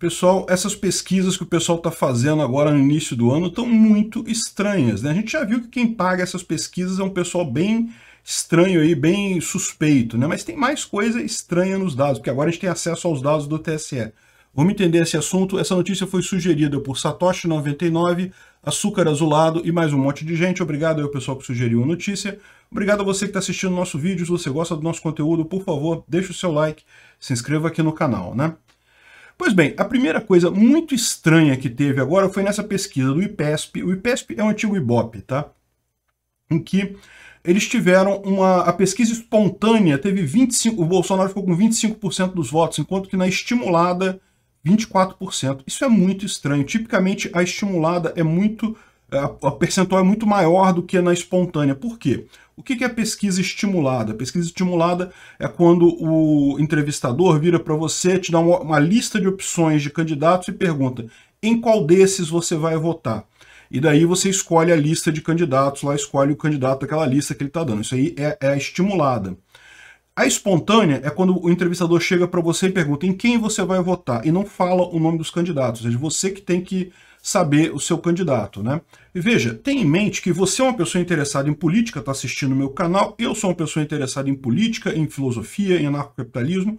Pessoal, essas pesquisas que o pessoal está fazendo agora no início do ano estão muito estranhas, né? A gente já viu que quem paga essas pesquisas é um pessoal bem estranho aí, bem suspeito, né? Mas tem mais coisa estranha nos dados, porque agora a gente tem acesso aos dados do TSE. Vamos entender esse assunto. Essa notícia foi sugerida por Satoshi99, Açúcar Azulado e mais um monte de gente. Obrigado ao pessoal que sugeriu a notícia. Obrigado a você que está assistindo o nosso vídeo. Se você gosta do nosso conteúdo, por favor, deixe o seu like, se inscreva aqui no canal, né? Pois bem, a primeira coisa muito estranha que teve agora foi nessa pesquisa do IPESP. O IPESP é o um antigo Ibope tá? Em que eles tiveram uma a pesquisa espontânea teve 25, o Bolsonaro ficou com 25% dos votos, enquanto que na estimulada 24%. Isso é muito estranho. Tipicamente a estimulada é muito o é, percentual é muito maior do que na espontânea. Por quê? O que é pesquisa estimulada? Pesquisa estimulada é quando o entrevistador vira para você, te dá uma, lista de opções de candidatos e pergunta em qual desses você vai votar. E daí você escolhe a lista de candidatos, lá escolhe o candidato daquela lista que ele está dando. Isso aí é, é a estimulada. A espontânea é quando o entrevistador chega para você e pergunta em quem você vai votar e não fala o nome dos candidatos. Ou seja, você que tem que saber o seu candidato, né? E veja, tenha em mente que você é uma pessoa interessada em política, está assistindo o meu canal, eu sou uma pessoa interessada em política, em filosofia, em anarcocapitalismo.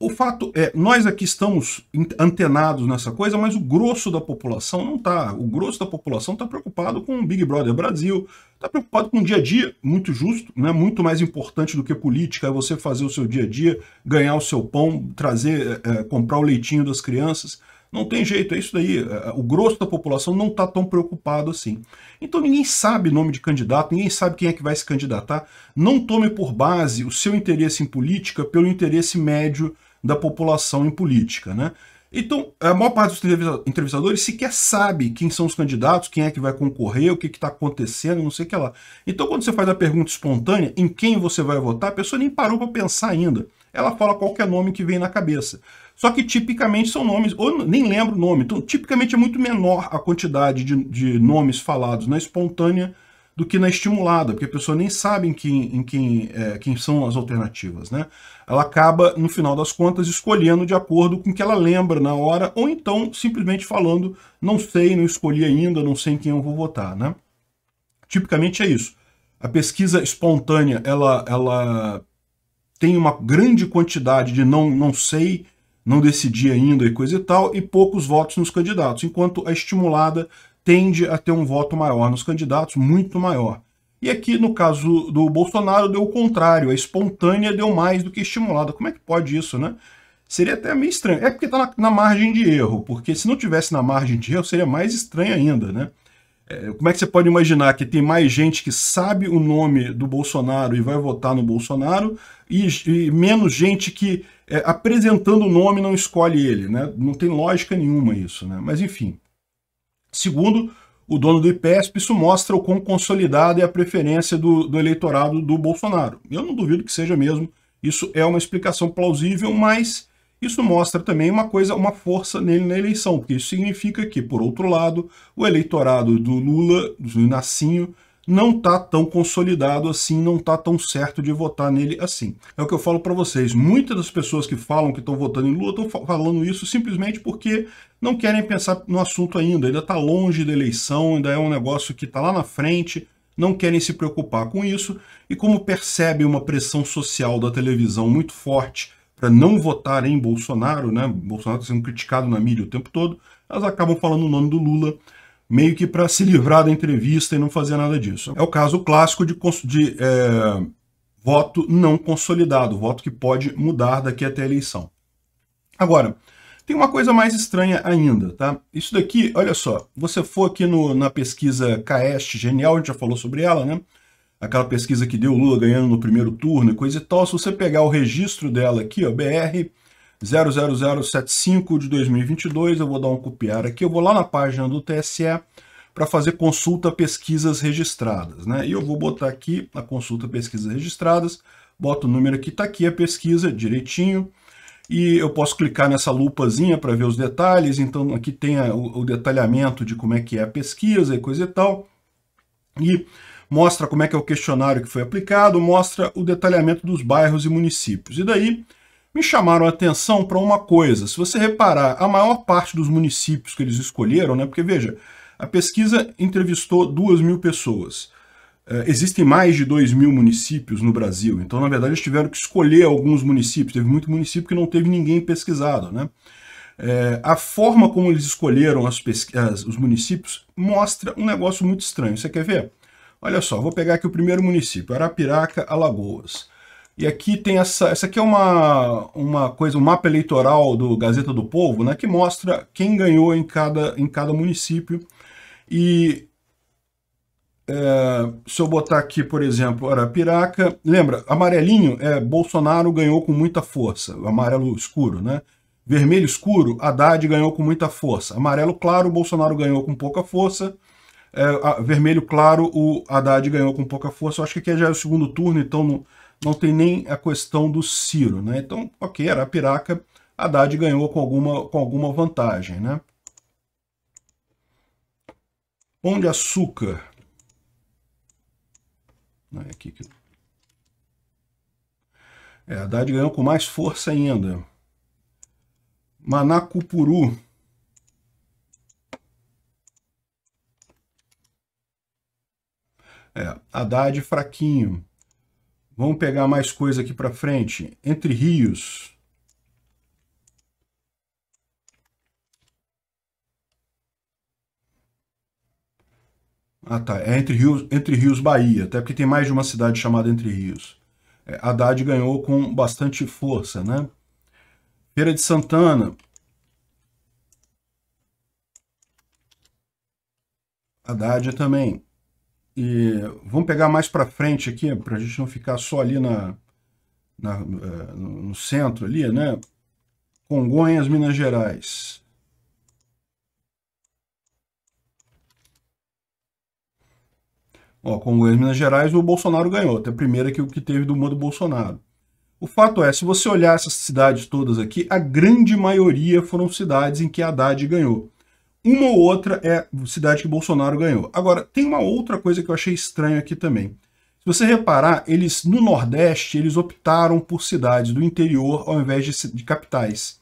O fato é, nós aqui estamos antenados nessa coisa, mas o grosso da população não está. O grosso da população está preocupado com o Big Brother Brasil, está preocupado com o dia a dia, muito justo, né? muito mais importante do que política, é você fazer o seu dia a dia, ganhar o seu pão, trazer, é, comprar o leitinho das crianças. Não tem jeito, é isso daí. O grosso da população não está tão preocupado assim. Então ninguém sabe nome de candidato, ninguém sabe quem é que vai se candidatar. Não tome por base o seu interesse em política pelo interesse médio da população em política, né? Então, a maior parte dos entrevistadores sequer sabe quem são os candidatos, quem é que vai concorrer, o que está acontecendo, não sei o que lá. Então, quando você faz a pergunta espontânea, em quem você vai votar, a pessoa nem parou para pensar ainda ela fala qualquer nome que vem na cabeça. Só que tipicamente são nomes, ou nem lembro o nome, então tipicamente é muito menor a quantidade de, de nomes falados na espontânea do que na estimulada, porque a pessoa nem sabe em quem, em quem, é, quem são as alternativas. Né? Ela acaba, no final das contas, escolhendo de acordo com o que ela lembra na hora, ou então simplesmente falando, não sei, não escolhi ainda, não sei em quem eu vou votar. Né? Tipicamente é isso. A pesquisa espontânea, ela, ela tem uma grande quantidade de não, não sei, não decidi ainda e coisa e tal, e poucos votos nos candidatos, enquanto a estimulada tende a ter um voto maior nos candidatos, muito maior. E aqui, no caso do Bolsonaro, deu o contrário, a espontânea deu mais do que estimulada. Como é que pode isso, né? Seria até meio estranho. É porque está na, na margem de erro, porque se não tivesse na margem de erro, seria mais estranho ainda, né? É, como é que você pode imaginar que tem mais gente que sabe o nome do Bolsonaro e vai votar no Bolsonaro e, e menos gente que, é, apresentando o nome, não escolhe ele? Né? Não tem lógica nenhuma isso. Né? Mas enfim. Segundo o dono do IPESP, isso mostra o quão consolidada é a preferência do, do eleitorado do Bolsonaro. Eu não duvido que seja mesmo. Isso é uma explicação plausível, mas isso mostra também uma coisa, uma força nele na eleição, porque isso significa que, por outro lado, o eleitorado do Lula, do Inacinho, não está tão consolidado assim, não está tão certo de votar nele assim. É o que eu falo para vocês, muitas das pessoas que falam que estão votando em Lula estão falando isso simplesmente porque não querem pensar no assunto ainda, ainda está longe da eleição, ainda é um negócio que está lá na frente, não querem se preocupar com isso, e como percebem uma pressão social da televisão muito forte para não votar em Bolsonaro, né? Bolsonaro está sendo criticado na mídia o tempo todo, elas acabam falando o nome do Lula, meio que para se livrar da entrevista e não fazer nada disso. É o caso clássico de, de é, voto não consolidado, voto que pode mudar daqui até a eleição. Agora, tem uma coisa mais estranha ainda, tá? Isso daqui, olha só, você for aqui no, na pesquisa Caeste, Genial, a gente já falou sobre ela, né? aquela pesquisa que deu Lula ganhando no primeiro turno e coisa e tal, se você pegar o registro dela aqui, ó, BR 00075 de 2022, eu vou dar um copiar aqui, eu vou lá na página do TSE para fazer consulta pesquisas registradas, né? E eu vou botar aqui a consulta pesquisas registradas, boto o número aqui, tá aqui a pesquisa direitinho, e eu posso clicar nessa lupazinha para ver os detalhes, então aqui tem a, o, o detalhamento de como é que é a pesquisa e coisa e tal, e mostra como é que é o questionário que foi aplicado, mostra o detalhamento dos bairros e municípios. E daí me chamaram a atenção para uma coisa. Se você reparar, a maior parte dos municípios que eles escolheram, né? Porque veja, a pesquisa entrevistou duas mil pessoas. Eh, existem mais de 2 mil municípios no Brasil, então, na verdade, eles tiveram que escolher alguns municípios. Teve muito município que não teve ninguém pesquisado. Né? Eh, a forma como eles escolheram as as, os municípios mostra um negócio muito estranho. Você quer ver? Olha só, vou pegar aqui o primeiro município, Arapiraca, Alagoas. E aqui tem essa, essa aqui é uma, uma coisa, um mapa eleitoral do Gazeta do Povo, né, que mostra quem ganhou em cada, em cada município. E é, se eu botar aqui, por exemplo, Arapiraca, lembra, amarelinho, é, Bolsonaro ganhou com muita força, amarelo escuro, né? Vermelho escuro, Haddad ganhou com muita força. Amarelo claro, Bolsonaro ganhou com pouca força. É, vermelho claro, o Haddad ganhou com pouca força. Eu acho que aqui já é o segundo turno, então não, não tem nem a questão do Ciro. Né? Então, ok, era Piraca Haddad ganhou com alguma, com alguma vantagem. Né? Pão de açúcar. Não é aqui que... É, Haddad ganhou com mais força ainda. Manacupuru. É, Haddad fraquinho. Vamos pegar mais coisa aqui para frente. Entre Rios. Ah, tá. É Entre Rios, Entre Rios, Bahia. Até porque tem mais de uma cidade chamada Entre Rios. É, Haddad ganhou com bastante força, né? Feira de Santana. Haddad também. E vamos pegar mais para frente aqui, para a gente não ficar só ali na, na, é, no centro ali, né? Congonhas, Minas Gerais. Ó, Congonhas, Minas Gerais, o Bolsonaro ganhou. Até a primeira que o que teve do modo Bolsonaro. O fato é, se você olhar essas cidades todas aqui, a grande maioria foram cidades em que Haddad ganhou. Uma ou outra é cidade que Bolsonaro ganhou. Agora, tem uma outra coisa que eu achei estranho aqui também. Se você reparar, eles no Nordeste, eles optaram por cidades do interior ao invés de, de capitais.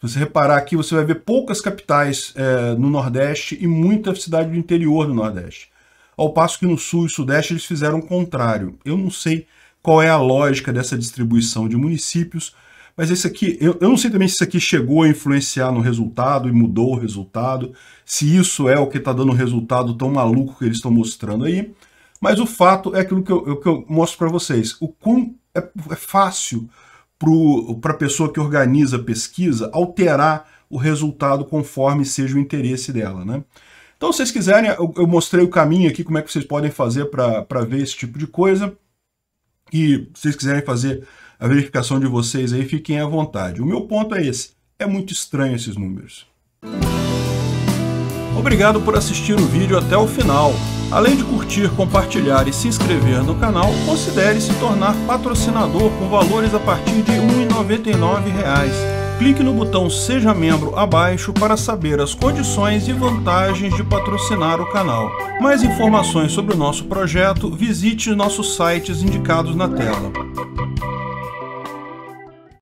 Se você reparar aqui, você vai ver poucas capitais é, no Nordeste e muita cidade do interior do Nordeste. Ao passo que no Sul e Sudeste eles fizeram o contrário. Eu não sei qual é a lógica dessa distribuição de municípios, mas esse aqui, eu, eu não sei também se isso aqui chegou a influenciar no resultado e mudou o resultado, se isso é o que está dando o resultado tão maluco que eles estão mostrando aí. Mas o fato é aquilo que eu, eu é que eu mostro para vocês. O quão é, é fácil para a pessoa que organiza a pesquisa alterar o resultado conforme seja o interesse dela. Né? Então, se vocês quiserem, eu, eu mostrei o caminho aqui, como é que vocês podem fazer para ver esse tipo de coisa. E se vocês quiserem fazer a verificação de vocês aí, fiquem à vontade. O meu ponto é esse, é muito estranho esses números. Obrigado por assistir o vídeo até o final. Além de curtir, compartilhar e se inscrever no canal, considere se tornar patrocinador com valores a partir de R$ 1,99 clique no botão Seja Membro abaixo para saber as condições e vantagens de patrocinar o canal. Mais informações sobre o nosso projeto, visite nossos sites indicados na tela.